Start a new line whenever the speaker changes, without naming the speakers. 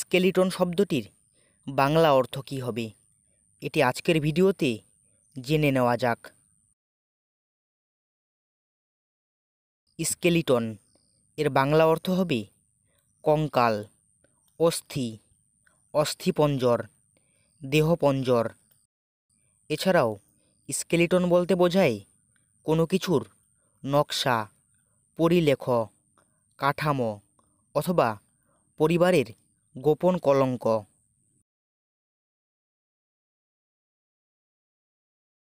skeleton শব্দটির বাংলা অর্থ কী হবে এটি আজকের ভিডিওতে জেনে নেওয়া যাক স্কেলিটন এর বাংলা অর্থ হবে কঙ্কাল অস্থি অস্থিপঞ্জর দেহপঞ্জর এছাড়াও স্কেলিটন বলতে বোঝায় কোনো কিছুর নকশা পরিলেখ কাঠামো অথবা পরিবারের গোপন কলঙ্ক